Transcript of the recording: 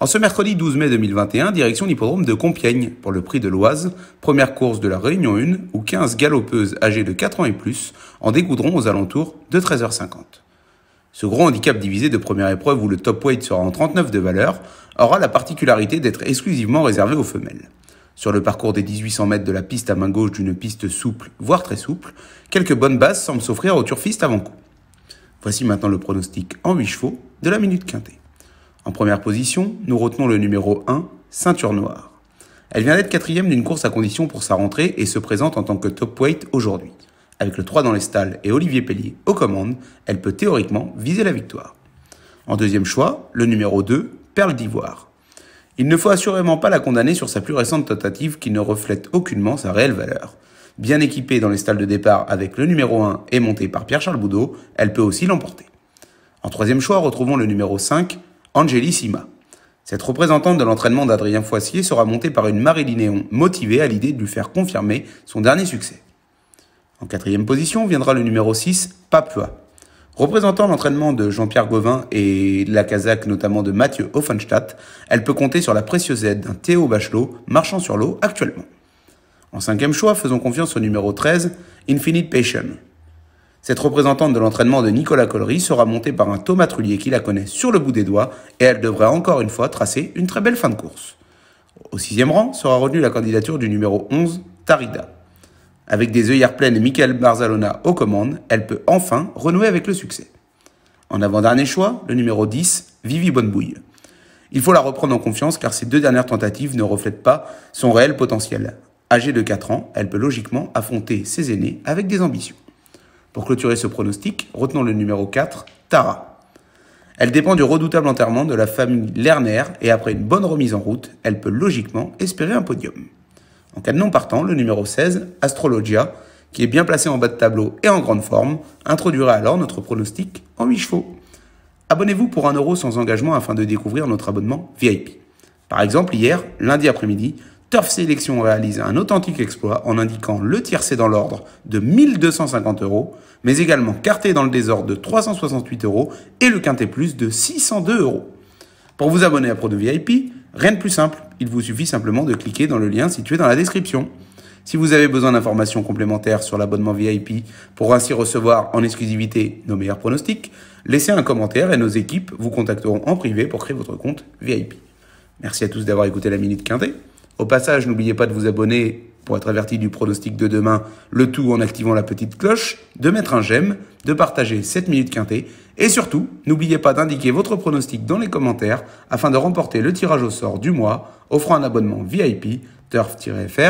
En ce mercredi 12 mai 2021, direction l'hippodrome de Compiègne pour le prix de l'Oise, première course de la Réunion 1 où 15 galopeuses âgées de 4 ans et plus en découdront aux alentours de 13h50. Ce gros handicap divisé de première épreuve où le top weight sera en 39 de valeur aura la particularité d'être exclusivement réservé aux femelles. Sur le parcours des 1800 mètres de la piste à main gauche d'une piste souple, voire très souple, quelques bonnes bases semblent s'offrir aux turfistes avant coup. Voici maintenant le pronostic en 8 chevaux de la minute quintée. En première position, nous retenons le numéro 1, Ceinture Noire. Elle vient d'être quatrième d'une course à condition pour sa rentrée et se présente en tant que top weight aujourd'hui. Avec le 3 dans les stalles et Olivier Pellier aux commandes, elle peut théoriquement viser la victoire. En deuxième choix, le numéro 2, Perle d'Ivoire. Il ne faut assurément pas la condamner sur sa plus récente tentative qui ne reflète aucunement sa réelle valeur. Bien équipée dans les stalles de départ avec le numéro 1 et montée par Pierre-Charles Boudot, elle peut aussi l'emporter. En troisième choix, retrouvons le numéro 5, Angelissima. Cette représentante de l'entraînement d'Adrien Foissier sera montée par une Marie Linéon motivée à l'idée de lui faire confirmer son dernier succès. En quatrième position viendra le numéro 6, Papua. Représentant l'entraînement de Jean-Pierre Gauvin et la Kazakh notamment de Mathieu Offenstadt, elle peut compter sur la précieuse aide d'un Théo Bachelot marchant sur l'eau actuellement. En cinquième choix, faisons confiance au numéro 13, Infinite Passion. Cette représentante de l'entraînement de Nicolas Collery sera montée par un Thomas Trullier qui la connaît sur le bout des doigts et elle devrait encore une fois tracer une très belle fin de course. Au sixième rang sera retenue la candidature du numéro 11, Tarida. Avec des œillères pleines et Michael Barzalona aux commandes, elle peut enfin renouer avec le succès. En avant-dernier choix, le numéro 10, Vivi Bonnebouille. Il faut la reprendre en confiance car ses deux dernières tentatives ne reflètent pas son réel potentiel. Âgée de 4 ans, elle peut logiquement affronter ses aînés avec des ambitions. Pour clôturer ce pronostic, retenons le numéro 4, Tara. Elle dépend du redoutable enterrement de la famille Lerner et après une bonne remise en route, elle peut logiquement espérer un podium. En cas de non partant, le numéro 16, Astrologia, qui est bien placé en bas de tableau et en grande forme, introduira alors notre pronostic en mi chevaux. Abonnez-vous pour 1€ sans engagement afin de découvrir notre abonnement VIP. Par exemple, hier, lundi après-midi, Turf Sélection réalise un authentique exploit en indiquant le tiercé dans l'ordre de 1250 euros, mais également Carté dans le désordre de 368 euros et le Quintet Plus de 602 euros. Pour vous abonner à ProDeVip, VIP, rien de plus simple, il vous suffit simplement de cliquer dans le lien situé dans la description. Si vous avez besoin d'informations complémentaires sur l'abonnement VIP pour ainsi recevoir en exclusivité nos meilleurs pronostics, laissez un commentaire et nos équipes vous contacteront en privé pour créer votre compte VIP. Merci à tous d'avoir écouté la Minute Quintet. Au passage, n'oubliez pas de vous abonner pour être averti du pronostic de demain, le tout en activant la petite cloche, de mettre un j'aime, de partager 7 minutes quintée et surtout, n'oubliez pas d'indiquer votre pronostic dans les commentaires afin de remporter le tirage au sort du mois, offrant un abonnement VIP, turf-fr.